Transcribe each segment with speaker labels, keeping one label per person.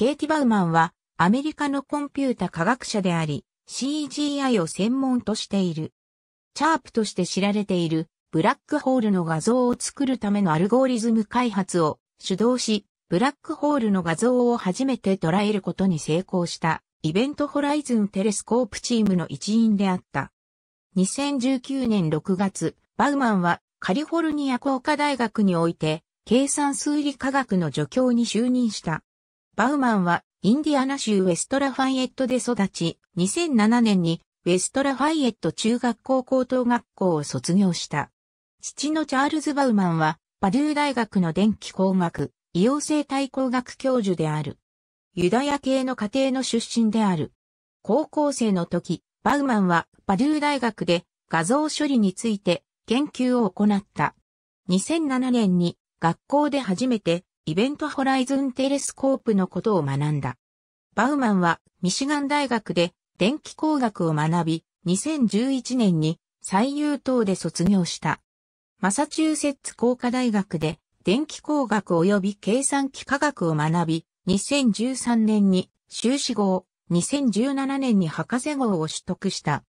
Speaker 1: ケイティ・バウマンはアメリカのコンピュータ科学者であり、CGI を専門としている。チャープとして知られているブラックホールの画像を作るためのアルゴリズム開発を主導し、ブラックホールの画像を初めて捉えることに成功したイベントホライズンテレスコープチームの一員であった。2019年6月、バウマンはカリフォルニア工科大学において計算数理科学の助教に就任した。バウマンはインディアナ州ウェストラファイエットで育ち、2007年にウェストラファイエット中学校高等学校を卒業した。父のチャールズ・バウマンは、パデュー大学の電気工学、医療性対工学教授である。ユダヤ系の家庭の出身である。高校生の時、バウマンはパデュー大学で画像処理について研究を行った。2007年に学校で初めてイベントホライズンテレスコープのことを学んだ。バウマンはミシガン大学で電気工学を学び、2011年に最優等で卒業した。マサチューセッツ工科大学で電気工学及び計算機科学を学び、2013年に修士号、2017年に博士号を取得した。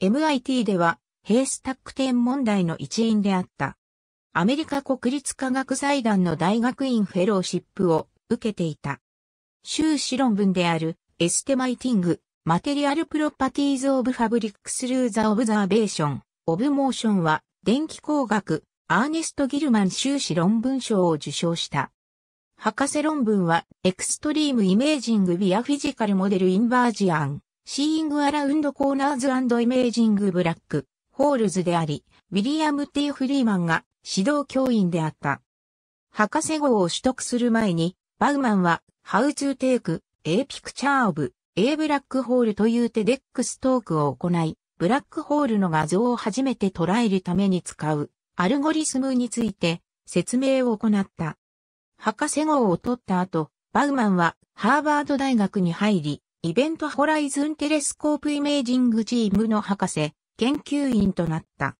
Speaker 1: MIT では、ヘイスタック天問題の一員であった。アメリカ国立科学財団の大学院フェローシップを受けていた。修士論文であるエステマイティング、マテリアルプロパティーズ・オブ・ファブリックス・ルーザ・オブザーベーション、オブ・モーションは、電気工学、アーネスト・ギルマン修士論文賞を受賞した。博士論文は、エクストリーム・イメージング・ビア・フィジカル・モデル・インバージアン、シーイング・アラウンド・コーナーズ・イメージング・ブラック、ホールズであり、ウィリアム・テーフリーマンが指導教員であった。博士号を取得する前に、バウマンは、How to take a picture of a black hole というテデックストークを行い、ブラックホールの画像を初めて捉えるために使うアルゴリスムについて説明を行った。博士号を取った後、バウマンはハーバード大学に入り、イベントホライズンテレスコープイメージングチームの博士、研究員となった。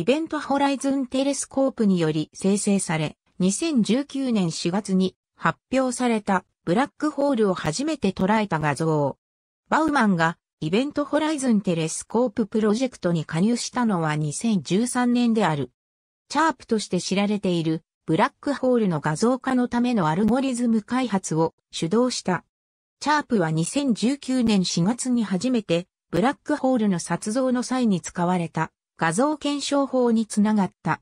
Speaker 1: イベントホライズンテレスコープにより生成され、2019年4月に発表されたブラックホールを初めて捉えた画像。バウマンがイベントホライズンテレスコーププロジェクトに加入したのは2013年である。チャープとして知られているブラックホールの画像化のためのアルゴリズム開発を主導した。チャープは2019年4月に初めてブラックホールの撮像の際に使われた画像検証法につながった。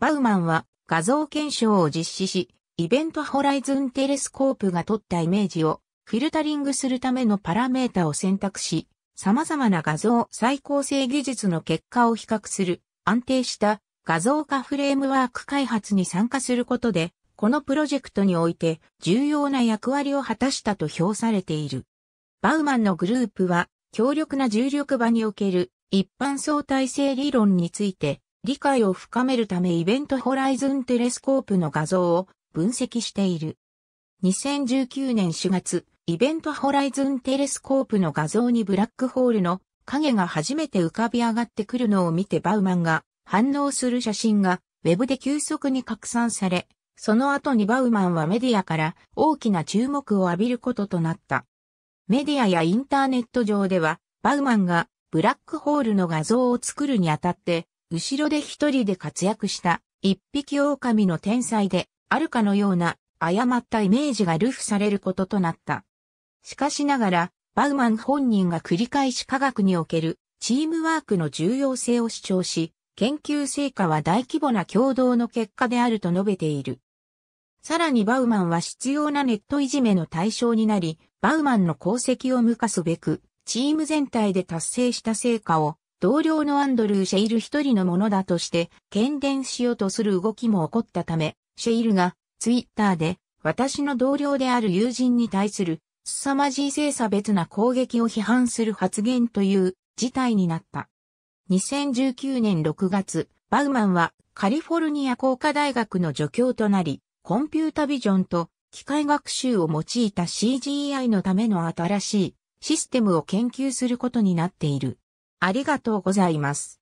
Speaker 1: バウマンは画像検証を実施し、イベントホライズンテレスコープが撮ったイメージをフィルタリングするためのパラメータを選択し、様々な画像再構成技術の結果を比較する安定した画像化フレームワーク開発に参加することで、このプロジェクトにおいて重要な役割を果たしたと評されている。バウマンのグループは強力な重力場における一般相対性理論について理解を深めるためイベントホライズンテレスコープの画像を分析している。2019年4月、イベントホライズンテレスコープの画像にブラックホールの影が初めて浮かび上がってくるのを見てバウマンが反応する写真がウェブで急速に拡散され、その後にバウマンはメディアから大きな注目を浴びることとなった。メディアやインターネット上ではバウマンがブラックホールの画像を作るにあたって、後ろで一人で活躍した一匹狼の天才であるかのような誤ったイメージが流布されることとなった。しかしながら、バウマン本人が繰り返し科学におけるチームワークの重要性を主張し、研究成果は大規模な共同の結果であると述べている。さらにバウマンは必要なネットいじめの対象になり、バウマンの功績を向かすべく、チーム全体で達成した成果を、同僚のアンドルー・シェイル一人のものだとして、喧伝しようとする動きも起こったため、シェイルが、ツイッターで、私の同僚である友人に対する、凄まじい性差別な攻撃を批判する発言という事態になった。2019年6月、バウマンはカリフォルニア工科大学の助教となり、コンピュータビジョンと機械学習を用いた CGI のための新しいシステムを研究することになっている。ありがとうございます。